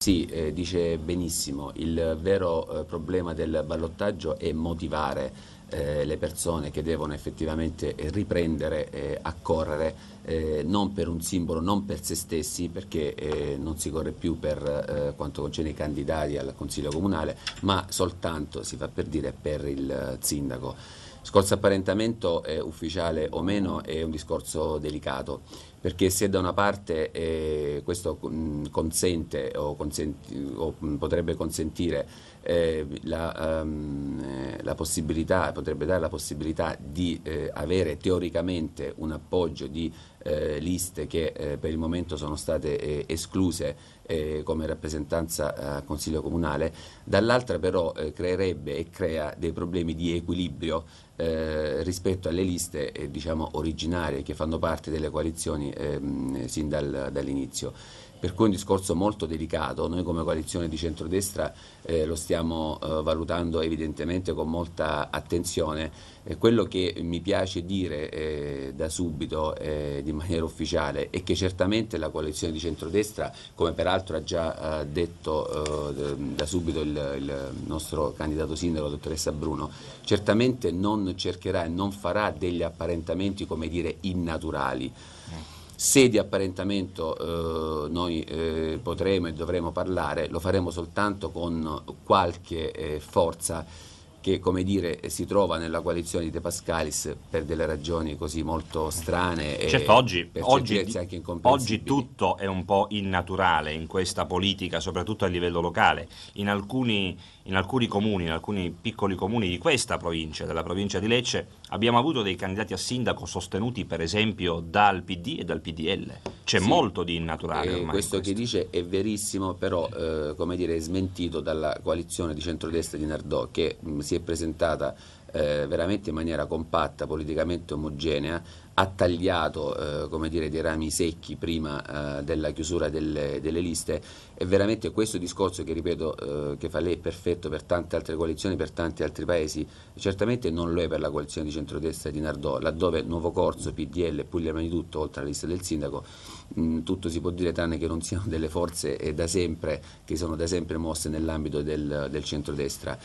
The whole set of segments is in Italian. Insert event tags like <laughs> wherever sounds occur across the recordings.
Sì, eh, dice benissimo, il vero eh, problema del ballottaggio è motivare eh, le persone che devono effettivamente riprendere eh, a correre, eh, non per un simbolo, non per se stessi, perché eh, non si corre più per quanto concerne i candidati al Consiglio Comunale, ma soltanto, si fa per dire, per il sindaco. Scorso apparentamento eh, ufficiale o meno è un discorso delicato, perché se da una parte eh, questo consente o, consenti, o, mm, potrebbe consentire eh, la, ehm, eh, la, possibilità, potrebbe dare la possibilità di eh, avere teoricamente un appoggio di eh, liste che eh, per il momento sono state eh, escluse eh, come rappresentanza eh, al Consiglio Comunale, dall'altra però eh, creerebbe e crea dei problemi di equilibrio rispetto alle liste diciamo originarie che fanno parte delle coalizioni ehm, sin dal, dall'inizio per cui è un discorso molto delicato, noi come coalizione di centrodestra eh, lo stiamo eh, valutando evidentemente con molta attenzione, eh, quello che mi piace dire da subito, in maniera ufficiale e che certamente la coalizione di centrodestra, come peraltro ha già eh, detto eh, da subito il, il, nostro candidato sindaco, dottoressa Bruno, certamente non cercherà e non farà degli apparentamenti, come dire, innaturali. Se di apparentamento eh, noi eh, potremo e dovremo parlare, lo faremo soltanto con qualche eh, forza che come dire si trova nella coalizione di De Pascalis per delle ragioni così molto strane e certo, oggi, oggi, oggi, tutto è un po' innaturale in questa politica soprattutto a livello locale in alcuni, in alcuni comuni in alcuni piccoli comuni di questa provincia della provincia di Lecce Abbiamo avuto dei candidati a sindaco sostenuti per esempio dal PD e dal PDL. C'è sì, molto di innaturale ormai. Questo, questo, che dice è verissimo, però eh, come dire, è smentito dalla coalizione di centrodestra di Nardò che mh, si è presentata eh, veramente in maniera compatta, politicamente omogenea, ha tagliato eh, come dire, dei rami secchi prima eh, della chiusura delle, delle, liste e veramente questo discorso che ripeto eh, che fa lei è perfetto per tante altre coalizioni, per tanti altri paesi, certamente non lo è per la coalizione di centrodestra di Nardò, laddove Nuovo Corso, PDL, Puglia Mani Tutto, oltre alla lista del sindaco, mh, mm, tutto si può dire tranne che non siano delle forze eh, da sempre, che sono da sempre mosse nell'ambito del, del centrodestra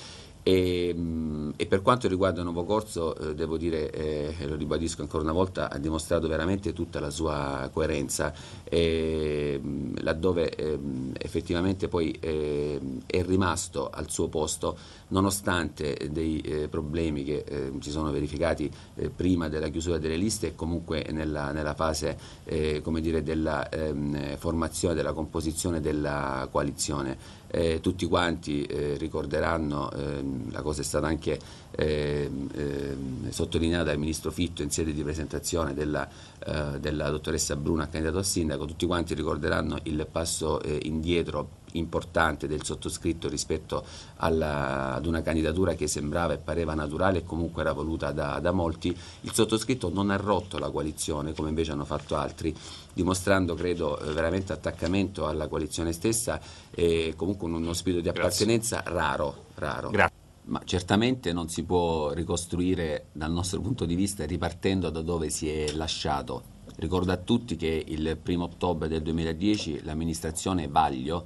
e, mm, e, per quanto riguarda il Nuovo Corso, eh, devo dire, eh, lo ribadisco ancora una volta, ha dimostrato veramente tutta la sua coerenza eh, laddove eh, effettivamente poi eh, è rimasto al suo posto nonostante eh, dei eh, problemi che ehm, si sono verificati eh, prima della chiusura delle liste e comunque nella, nella fase dire, della ehm, formazione, della composizione della coalizione. Eh, tutti quanti eh, ricorderanno, ehm, la cosa è stata anche ehm, ehm, sottolineata dal ministro Fitto in sede di presentazione della, eh, della dottoressa Bruna, candidato a sindaco, sindaco, tutti quanti ricorderanno il passo eh, indietro importante del sottoscritto rispetto alla, ad una candidatura che sembrava e pareva naturale e comunque era voluta da, da, molti, il sottoscritto non ha rotto la coalizione come invece hanno fatto altri, dimostrando credo eh, veramente attaccamento alla coalizione stessa e comunque uno spirito di appartenenza Grazie. raro. raro. Grazie. Ma certamente non si può ricostruire dal nostro punto di vista ripartendo da dove si è lasciato Ricordo a tutti che il 1 ottobre del 2010 l'amministrazione Vaglio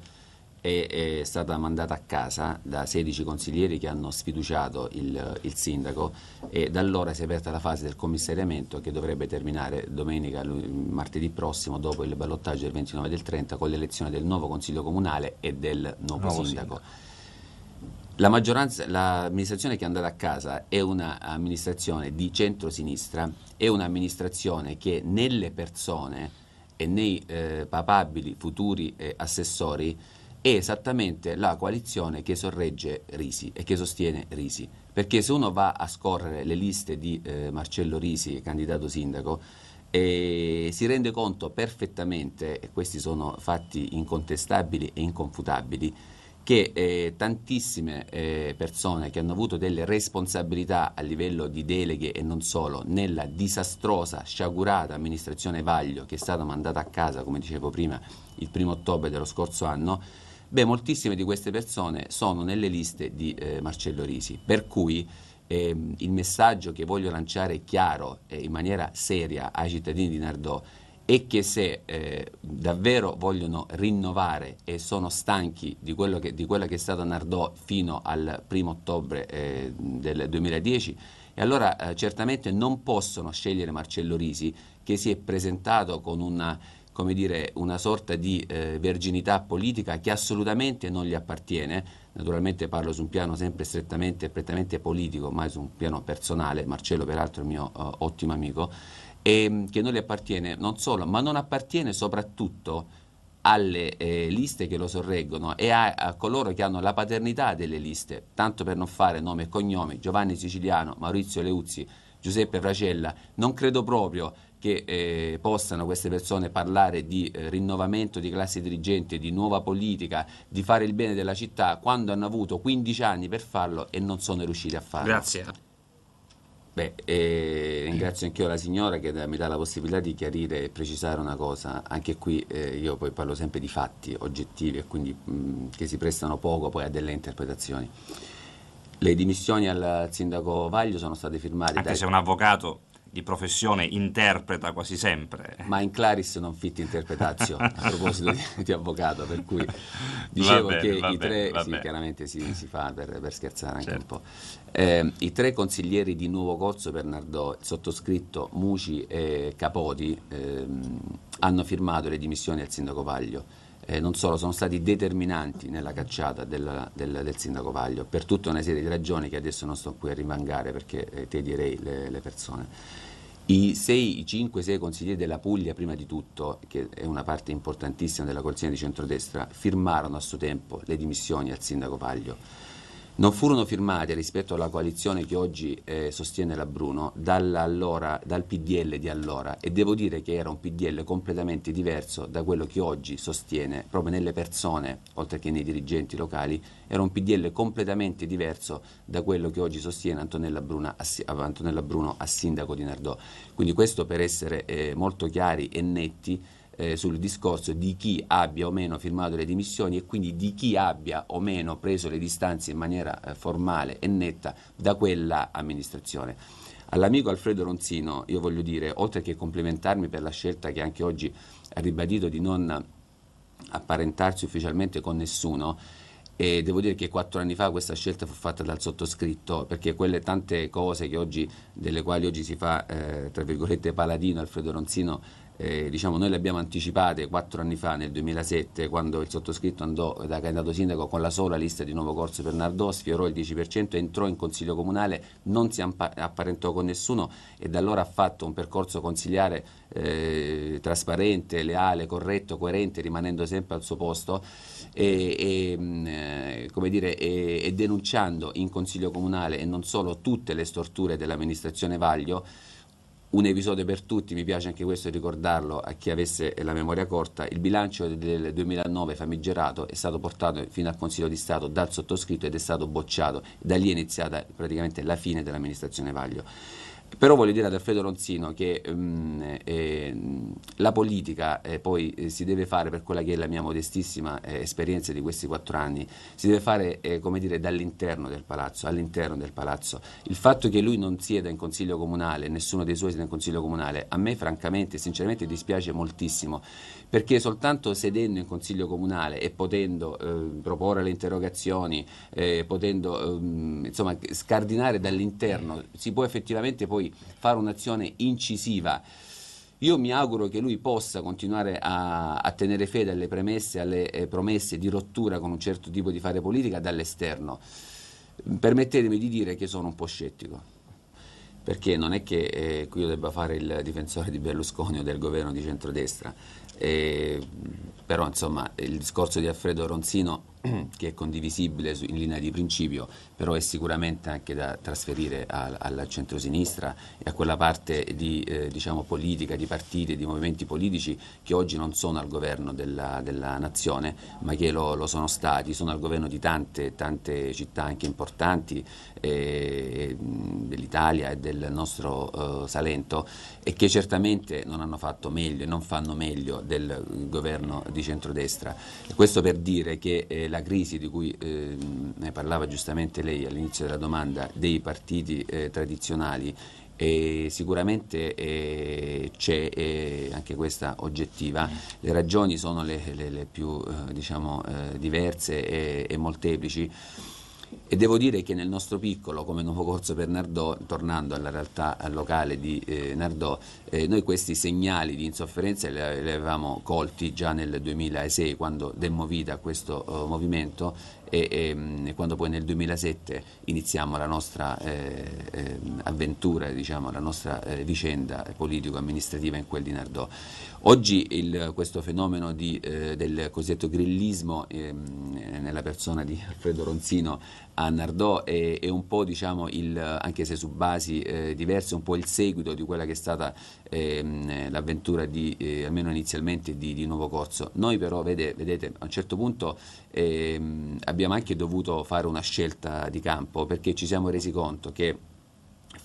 è, è, stata mandata a casa da 16 consiglieri che hanno sfiduciato il, il, sindaco e da allora si è aperta la fase del commissariamento che dovrebbe terminare domenica, martedì prossimo, dopo il ballottaggio del 29 e del 30 con l'elezione del nuovo consiglio comunale e del nuovo, nuovo sindaco. sindaco la l'amministrazione che è andata a casa è un'amministrazione di centrosinistra, è un'amministrazione che nelle persone e nei eh, papabili futuri eh, assessori è esattamente la coalizione che sorregge Risi e che sostiene Risi. Perché se uno va a scorrere le liste di eh, Marcello Risi, candidato sindaco, e si rende conto perfettamente, e questi sono fatti incontestabili e inconfutabili, che eh, tantissime eh, persone che hanno avuto delle responsabilità a livello di deleghe e non solo nella disastrosa, sciagurata amministrazione Vaglio che è stata mandata a casa, come dicevo prima, il primo ottobre dello scorso anno, beh, moltissime di queste persone sono nelle liste di eh, Marcello Risi, per cui ehm, il messaggio che voglio lanciare chiaro e eh, in maniera seria ai cittadini di Nardò e che se eh, davvero vogliono rinnovare e sono stanchi di, che, di, quella che è stata Nardò fino al primo ottobre eh, del 2010, e allora eh, certamente non possono scegliere Marcello Risi che si è presentato con una, dire, una sorta di eh, verginità politica che assolutamente non gli appartiene, naturalmente parlo su un piano sempre strettamente e prettamente politico, mai su un piano personale, Marcello peraltro è mio eh, ottimo amico, e, ehm, che non le appartiene non solo, ma non appartiene soprattutto alle eh, liste che lo sorreggono e a, a, coloro che hanno la paternità delle liste, tanto per non fare nome e cognome, Giovanni Siciliano, Maurizio Leuzzi, Giuseppe Fracella, non credo proprio che eh, possano queste persone parlare di eh, rinnovamento di classe dirigente, di nuova politica, di fare il bene della città, quando hanno avuto 15 anni per farlo e non sono riusciti a farlo. Grazie. Beh, eh, ringrazio anch'io la signora che mi dà la possibilità di chiarire e precisare una cosa, anche qui eh, io poi parlo sempre di fatti oggettivi e quindi mh, mm, che si prestano poco poi a delle interpretazioni. Le dimissioni al sindaco Vaglio sono state firmate. Anche dai... se un avvocato di professione interpreta quasi sempre. Ma in claris non fit interpretatio, a <laughs> proposito di, di, avvocato, per cui dicevo bene, che i bene, tre, sì, chiaramente si, si fa per, per, scherzare anche certo. un po', eh, i tre consiglieri di Nuovo Corso Bernardò, sottoscritto Muci e Capodi, eh, hanno firmato le dimissioni al sindaco Vaglio. Eh, non solo, sono stati determinanti nella cacciata del, del, del, sindaco Vaglio per tutta una serie di ragioni che adesso non sto qui a rimangare perché eh, te direi le, le persone. I cinque, 6 consiglieri della Puglia, prima di tutto, che è una parte importantissima della coalizione di centrodestra, firmarono a suo tempo le dimissioni al sindaco Paglio non furono firmate rispetto alla coalizione che oggi eh, sostiene la Bruno dal PDL di allora e devo dire che era un PDL completamente diverso da quello che oggi sostiene proprio nelle persone, oltre che nei dirigenti locali, era un PDL completamente diverso da quello che oggi sostiene Antonella, Bruna, Antonella Bruno a sindaco di Nardò. Quindi questo per essere eh, molto chiari e netti eh, sul discorso di chi abbia o meno firmato le dimissioni e quindi di chi abbia o meno preso le distanze in maniera eh, formale e netta da quella amministrazione. All'amico Alfredo Ronzino io voglio dire, oltre che complimentarmi per la scelta che anche oggi ha ribadito di non apparentarsi ufficialmente con nessuno, e devo dire che quattro anni fa questa scelta fu fatta dal sottoscritto perché quelle tante cose oggi, delle quali oggi si fa eh, tra virgolette paladino Alfredo Ronzino eh, diciamo, noi le abbiamo anticipate quattro anni fa, nel 2007, quando il sottoscritto andò da candidato sindaco con la sola lista di nuovo corso per Nardò, sfiorò il 10%, entrò in consiglio comunale, non si apparentò con nessuno e da allora ha fatto un percorso consigliare eh, trasparente, leale, corretto, coerente, rimanendo sempre al suo posto e, e, mm, eh, dire, e, e denunciando in consiglio comunale e non solo tutte le storture dell'amministrazione Vaglio un episodio per tutti, mi piace anche questo ricordarlo a chi avesse la memoria corta, il bilancio del 2009 famigerato è stato portato fino al Consiglio di Stato dal sottoscritto ed è stato bocciato, da lì è iniziata praticamente la fine dell'amministrazione Vaglio. Però voglio dire ad Alfredo Ronzino che um, eh, la politica eh, poi eh, si deve fare, per quella che è la mia modestissima eh, esperienza di questi quattro anni, si deve fare eh, come dire, dall'interno del palazzo, all'interno del palazzo. Il fatto che lui non sieda in consiglio comunale, nessuno dei suoi sieda in consiglio comunale, a me francamente, sinceramente dispiace moltissimo perché soltanto sedendo in Consiglio Comunale e potendo eh, proporre le interrogazioni, eh, potendo ehm, insomma, scardinare dall'interno, si può effettivamente poi fare un'azione incisiva. Io mi auguro che lui possa continuare a, a tenere fede alle premesse, alle eh, promesse di rottura con un certo tipo di fare politica dall'esterno. Permettetemi di dire che sono un po' scettico, perché non è che eh, qui io debba fare il difensore di Berlusconi o del governo di centrodestra. E, però insomma il discorso di Alfredo Ronzino <clears throat> che è condivisibile in linea di principio, però è sicuramente anche da trasferire al, alla centrosinistra e a quella parte di eh, diciamo, politica, di partiti, di movimenti politici che oggi non sono al governo della, della nazione, ma che lo, lo, sono stati, sono al governo di tante, tante città anche importanti eh, eh dell'Italia e del nostro eh, Salento e che certamente non hanno fatto meglio e non fanno meglio del governo di centrodestra. E questo per dire che eh, la la crisi di cui eh, ne parlava giustamente lei all'inizio della domanda dei partiti eh, tradizionali e sicuramente eh, c'è eh, anche questa oggettiva, le ragioni sono le, le, le più eh, diciamo, eh, diverse e, e molteplici. E devo dire che nel nostro piccolo, come Nuovo Corso per Nardò, tornando alla realtà locale di eh, Nardò, eh, noi questi segnali di insofferenza li avevamo colti già nel 2006 quando demmo vita a questo uh, movimento e, ehm, e, quando poi nel 2007 iniziamo la nostra eh, ehm, avventura, diciamo, la nostra eh, vicenda politico-amministrativa in quel di Nardò. Oggi il, questo fenomeno di, eh, del cosiddetto grillismo ehm, eh, nella persona di Alfredo Ronzino a Nardò è, è un po' diciamo il, anche se su basi eh, diverse, un po' il seguito di quella che è stata ehm, l'avventura di, eh, almeno inizialmente di, di, Nuovo Corso. Noi però vede, vedete a un certo punto ehm, abbiamo anche dovuto fare una scelta di campo perché ci siamo resi conto che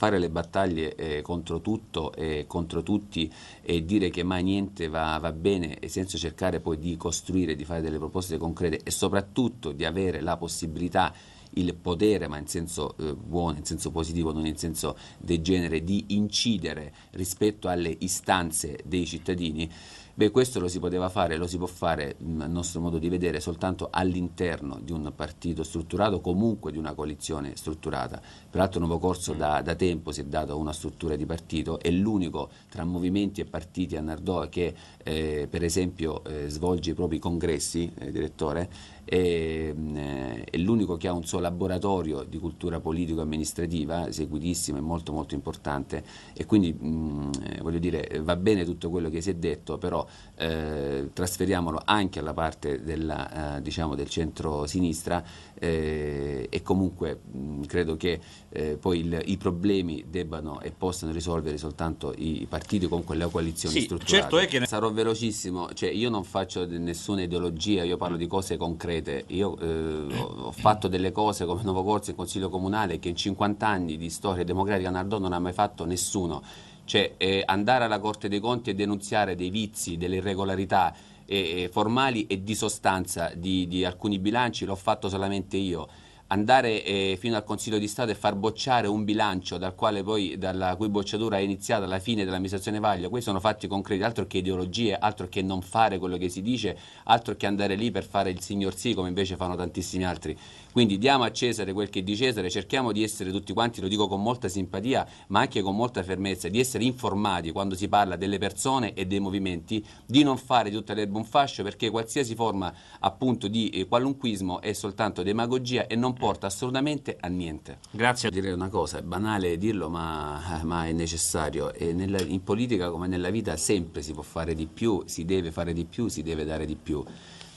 fare le battaglie eh, contro tutto e contro tutti e dire che mai niente va, va bene e senza cercare poi di costruire, di fare delle proposte concrete e soprattutto di avere la possibilità il potere, ma in senso eh, buono, in senso positivo, non in senso degenere, di incidere rispetto alle istanze dei cittadini, Beh, questo lo si poteva fare, lo si può fare, a nostro modo di vedere, soltanto all'interno di un partito strutturato, comunque di una coalizione strutturata. Peraltro Nuovo Corso mm. da, da tempo si è dato una struttura di partito, è l'unico tra movimenti e partiti a Nardò che eh, per esempio eh, svolge i propri congressi, eh, direttore, è, eh, è l'unico che ha un suo laboratorio di cultura politico-amministrativa, seguitissimo e molto molto importante e quindi mh, eh, voglio dire va bene tutto quello che si è detto, però eh, trasferiamolo anche alla parte della, eh, diciamo del centro-sinistra eh, e comunque mh, credo che eh, poi il, i problemi debbano e possano risolvere soltanto i partiti con quella coalizione sì, certo è che ne- Sarò velocissimo, cioè, io non faccio nessuna ideologia, io parlo di cose concrete, io eh, ho fatto delle cose come Nuovo Corso in Consiglio Comunale che in 50 anni di storia democratica a Nardò non ha mai fatto nessuno cioè eh, andare alla Corte dei Conti e denunziare dei vizi, delle irregolarità eh, eh, formali e di sostanza di, di alcuni bilanci, l'ho fatto solamente io andare eh, fino al Consiglio di Stato e far bocciare un bilancio dal poi, dalla cui bocciatura è iniziata la fine dell'amministrazione Vaglio, questi sono fatti concreti, altro che ideologie, altro che non fare quello che si dice, altro che andare lì per fare il signor sì come invece fanno tantissimi altri. Quindi diamo a Cesare quel che è di Cesare, cerchiamo di essere tutti quanti, lo dico con molta simpatia, ma anche con molta fermezza, di essere informati quando si parla delle persone e dei movimenti, di non fare di tutta l'erba un fascio perché qualsiasi forma appunto di eh, qualunquismo è soltanto demagogia e non porta assolutamente a niente. Grazie. Direi una cosa, è banale dirlo ma, eh, ma è necessario. Nella, in politica come nella vita sempre si può fare di più, si deve fare di più, si deve dare di più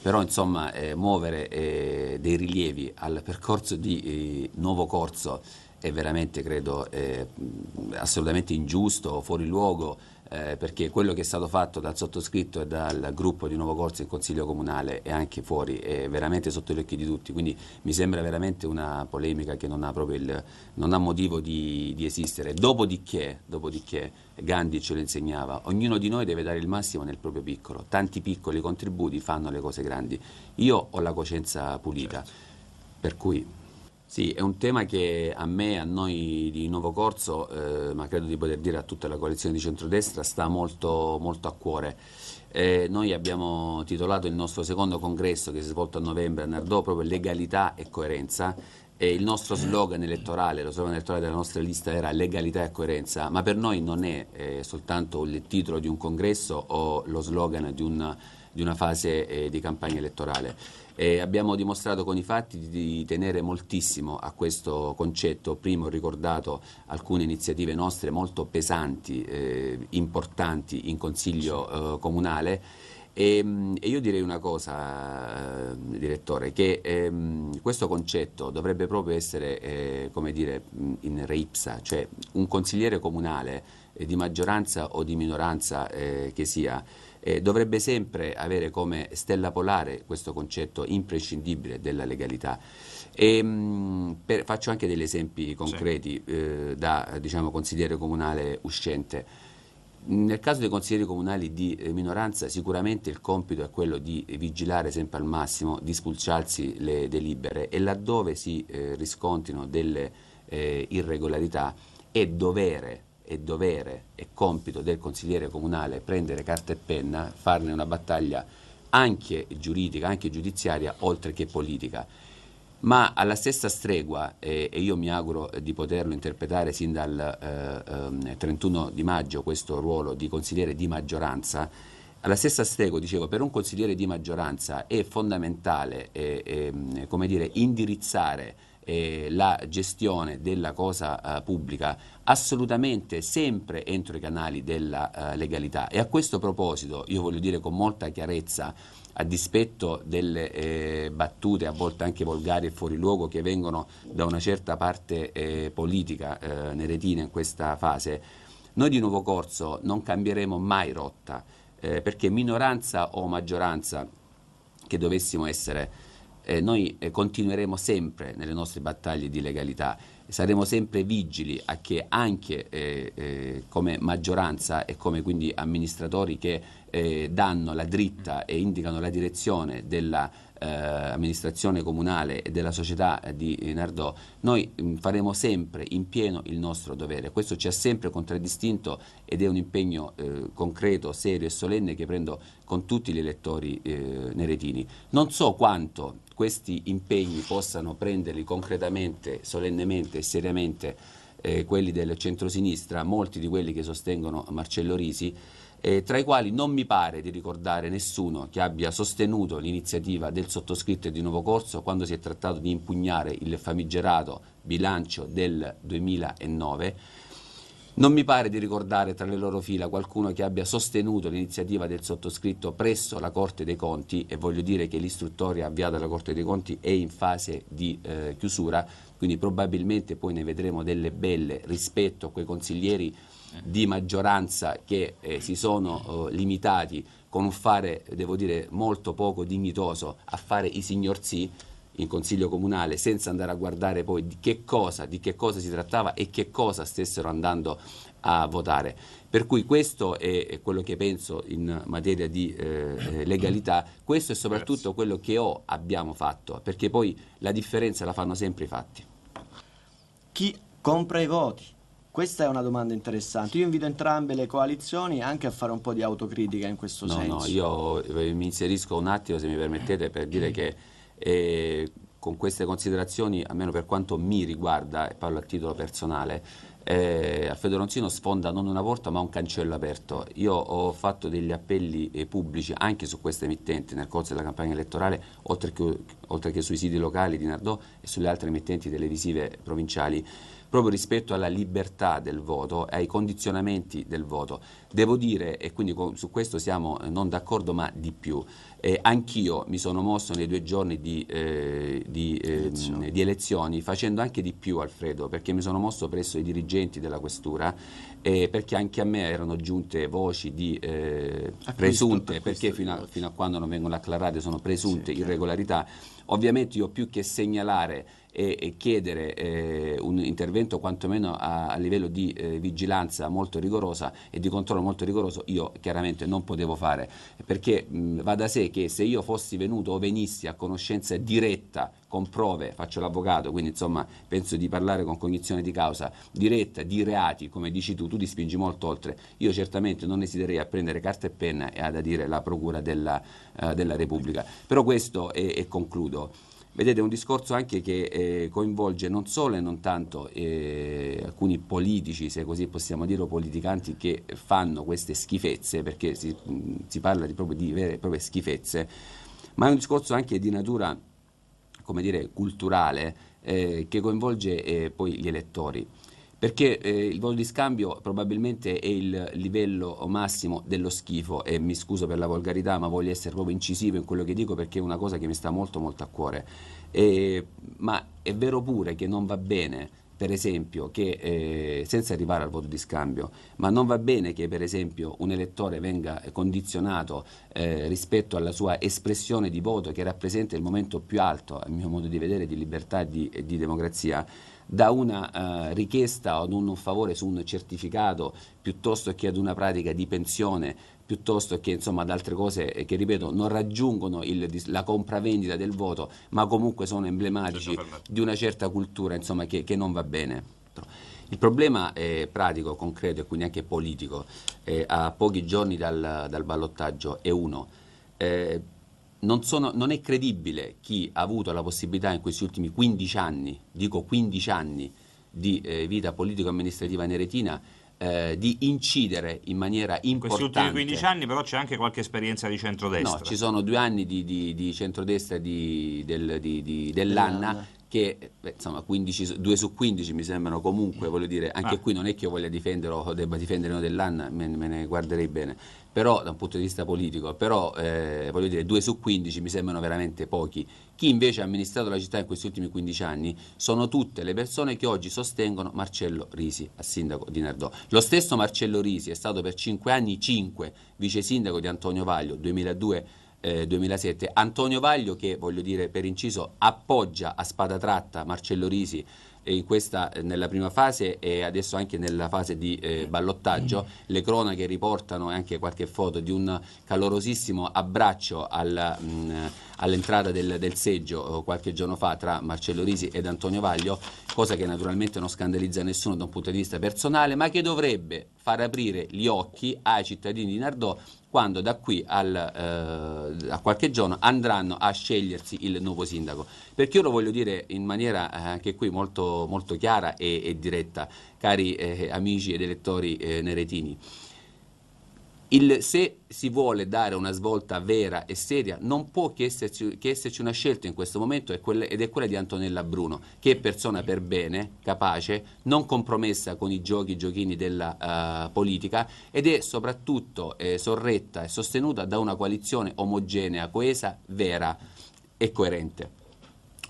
però insomma eh, muovere eh, dei rilievi al percorso di eh, nuovo corso è veramente credo eh, assolutamente ingiusto, fuori luogo eh, perché quello che è stato fatto dal sottoscritto e dal gruppo di Nuovo Corso in Consiglio Comunale e anche fuori è veramente sotto gli occhi di tutti, quindi mi sembra veramente una polemica che non ha, il, non ha motivo di, di esistere. Dopodiché, dopodiché, Gandhi ce lo insegnava, ognuno di noi deve dare il massimo nel proprio piccolo, tanti piccoli contributi fanno le cose grandi. Io ho la coscienza pulita, certo. per cui... Sì, è un tema che a me, a noi di Nuovo Corso, eh, ma credo di poter dire a tutta la coalizione di centrodestra, sta molto, molto a cuore. Eh, noi abbiamo titolato il nostro secondo congresso che si è svolto a novembre a Nardò proprio legalità e coerenza e il nostro eh. slogan elettorale, lo slogan elettorale della nostra lista era legalità e coerenza, ma per noi non è eh, soltanto il titolo di un congresso o lo slogan di, un, di una fase eh, di campagna elettorale. E abbiamo dimostrato con i fatti di tenere moltissimo a questo concetto. Prima ho ricordato alcune iniziative nostre molto pesanti, eh, importanti in Consiglio eh, comunale e, ehm, e, io direi una cosa, eh, direttore, che ehm, questo concetto dovrebbe proprio essere, eh, come dire, in reipsa, cioè un consigliere comunale eh, di maggioranza o di minoranza eh, che sia, eh, dovrebbe sempre avere come stella polare questo concetto imprescindibile della legalità. E, ehm, per, faccio anche degli esempi concreti sì. da diciamo, consigliere comunale uscente. Nel caso dei consiglieri comunali di eh, minoranza sicuramente il compito è quello di vigilare sempre al massimo, di spulciarsi le delibere e laddove si eh, riscontrino delle eh, irregolarità è dovere, è dovere, è compito del consigliere comunale prendere carta e penna, farne una battaglia anche giuridica, anche giudiziaria, oltre che politica ma alla stessa stregua, eh, e io mi auguro eh, di poterlo interpretare sin dal eh, 31 ehm, di maggio questo ruolo di consigliere di maggioranza, alla stessa stregua, dicevo, per un consigliere di maggioranza è fondamentale eh, ehm, dire, indirizzare eh, la gestione della cosa eh, pubblica assolutamente sempre entro i canali della eh, legalità e a questo proposito io voglio dire con molta chiarezza a dispetto delle eh, battute a volte anche volgari e fuori luogo che vengono da una certa parte eh, politica eh, neretina in questa fase noi di Nuovo Corso non cambieremo mai rotta perché minoranza o maggioranza che dovessimo essere eh, noi eh, continueremo sempre nelle nostre battaglie di legalità, saremo sempre vigili a che anche eh, eh come maggioranza e come quindi amministratori che eh, danno la dritta e indicano la direzione della eh, amministrazione comunale e della società eh, di Nardò, noi mm, faremo sempre in pieno il nostro dovere. Questo ci ha sempre contraddistinto ed è un impegno eh, concreto, serio e solenne che prendo con tutti gli elettori eh, neretini. Non so quanto questi impegni possano prenderli concretamente, solennemente e seriamente eh, quelli del centrosinistra, molti di quelli che sostengono Marcello Risi, eh, tra i quali non mi pare di ricordare nessuno che abbia sostenuto l'iniziativa del sottoscritto e di Nuovo Corso quando si è trattato di impugnare il famigerato bilancio del 2009. Non mi pare di ricordare tra le loro fila qualcuno che abbia sostenuto l'iniziativa del sottoscritto presso la Corte dei Conti e voglio dire che l'istruttoria avviata dalla Corte dei Conti è in fase di eh, chiusura, quindi probabilmente poi ne vedremo delle belle rispetto a quei consiglieri di maggioranza che eh, si sono eh, limitati con un fare, devo dire, molto poco dignitoso a fare i signor sì in consiglio comunale senza andare a guardare poi di che cosa, di che cosa si trattava e che cosa stessero andando a votare. Per cui questo è quello che penso in materia di eh, eh legalità, questo è soprattutto quello che o abbiamo fatto, perché poi la differenza la fanno sempre i fatti. Chi compra i voti? Questa è una domanda interessante. Io invito entrambe le coalizioni anche a fare un po' di autocritica in questo no, senso. No, io eh, mi inserisco un attimo, se mi permettete, per dire che eh, con queste considerazioni, almeno per quanto mi riguarda, e parlo a titolo personale, eh, Alfredo Ronzino sfonda non una porta ma un cancello aperto. Io ho fatto degli appelli eh, pubblici anche su queste emittenti nel corso della campagna elettorale, oltre che, oltre che sui siti locali di Nardò e sulle altre emittenti televisive provinciali proprio rispetto alla libertà del voto e ai condizionamenti del voto. Devo dire, e quindi su questo siamo eh, non d'accordo ma di più, eh, anch'io mi sono mosso nei due giorni di, eh, di, eh, di, elezioni. facendo anche di più Alfredo, perché mi sono mosso presso i dirigenti della questura eh, perché anche a me erano giunte voci di eh, ah, presunte, acquisto perché fino a, fino a, quando non vengono acclarate sono presunte sì, irregolarità. Ovviamente io più che segnalare e, e chiedere eh, un intervento quantomeno a, a livello di eh, vigilanza molto rigorosa e di controllo molto rigoroso, io chiaramente non potevo fare, perché mh, va da sé che se io fossi venuto o venissi a conoscenza diretta con prove, faccio l'avvocato, quindi insomma penso di parlare con cognizione di causa diretta, di reati, come dici tu, tu ti spingi molto oltre. Io certamente non esiterei a prendere carta e penna e ad adire la Procura della, eh, della Repubblica. Però questo, e concludo, Vedete, è un discorso anche che eh, coinvolge non solo e non tanto eh, alcuni politici, se così possiamo dire, o politicanti che fanno queste schifezze, perché si, si parla di, proprio di vere e proprie schifezze, ma è un discorso anche di natura come dire, culturale eh, che coinvolge eh, poi gli elettori. Perché eh, il voto di scambio probabilmente è il livello massimo dello schifo e mi scuso per la volgarità ma voglio essere proprio incisivo in quello che dico perché è una cosa che mi sta molto molto a cuore. E, eh, ma è vero pure che non va bene per esempio, che eh, senza arrivare al voto di scambio, ma non va bene che per esempio un elettore venga condizionato eh, rispetto alla sua espressione di voto che rappresenta il momento più alto, a mio modo di vedere, di libertà e di, di democrazia, da una eh, richiesta o ad un favore su un certificato piuttosto che ad una pratica di pensione piuttosto che insomma, ad altre cose eh, che ripeto non raggiungono il, la compravendita del voto ma comunque sono emblematici di una certa cultura insomma, che, che non va bene. Il problema è pratico, concreto e quindi anche politico, eh, a pochi giorni dal, dal ballottaggio è uno. Eh, non, sono, non, è credibile chi ha avuto la possibilità in questi ultimi 15 anni, dico 15 anni, di eh, vita politico-amministrativa neretina eh, di incidere in maniera importante. Questi ultimi 15 anni però c'è anche qualche esperienza di centrodestra. No, ci sono due anni di, di, di centrodestra di, del, dell'Anna che beh, insomma 15, 2 su 15 mi sembrano comunque, voglio dire, anche ah. qui non è che io voglia difenderlo o debba difendere uno dell'anno, me, me, ne guarderei bene, però da un punto di vista politico, però eh, voglio dire 2 su 15 mi sembrano veramente pochi. Chi invece ha amministrato la città in questi ultimi 15 anni sono tutte le persone che oggi sostengono Marcello Risi a sindaco di Nardò. Lo stesso Marcello Risi è stato per 5 anni 5 vice sindaco di Antonio Vaglio 2002 2007. Eh, Antonio Vaglio, che voglio dire per inciso, appoggia a spada tratta Marcello Risi eh, questa, eh, nella prima fase e adesso anche nella fase di eh, ballottaggio. Le cronache riportano anche qualche foto di un calorosissimo abbraccio alla, mh, mm, all'entrata del, del, seggio qualche giorno fa tra Marcello Risi ed Antonio Vaglio, cosa che naturalmente non scandalizza nessuno da un punto di vista personale, ma che dovrebbe far aprire gli occhi ai cittadini di Nardò quando da qui al, eh, a qualche giorno andranno a scegliersi il nuovo sindaco. Perché io lo voglio dire in maniera eh, anche qui molto, molto chiara e, e diretta, cari eh, amici ed elettori eh, neretini. Il, se si vuole dare una svolta vera e seria, non può che esserci, che esserci una scelta in questo momento è quella, ed è quella di Antonella Bruno, che è persona per bene, capace, non compromessa con i giochi, i giochini della uh, politica ed è soprattutto eh, sorretta e sostenuta da una coalizione omogenea, coesa, vera e coerente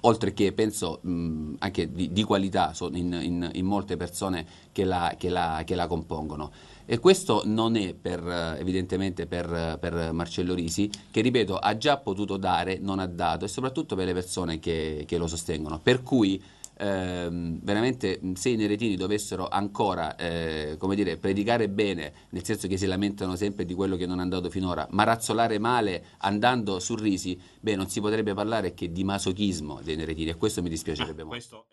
oltre che penso mh, anche di, di qualità in, in, in, molte persone che la, che la, che la compongono. E questo non è per, eh, evidentemente per, eh, per, Marcello Risi, che ripeto ha già potuto dare, non ha dato, e soprattutto per le persone che, che lo sostengono. Per cui ehm, veramente se i neretini dovessero ancora eh, dire, predicare bene, nel senso che si lamentano sempre di quello che non è andato finora, ma razzolare male andando su Risi, beh, non si potrebbe parlare che di masochismo dei neretini, e questo mi dispiacerebbe ah, molto.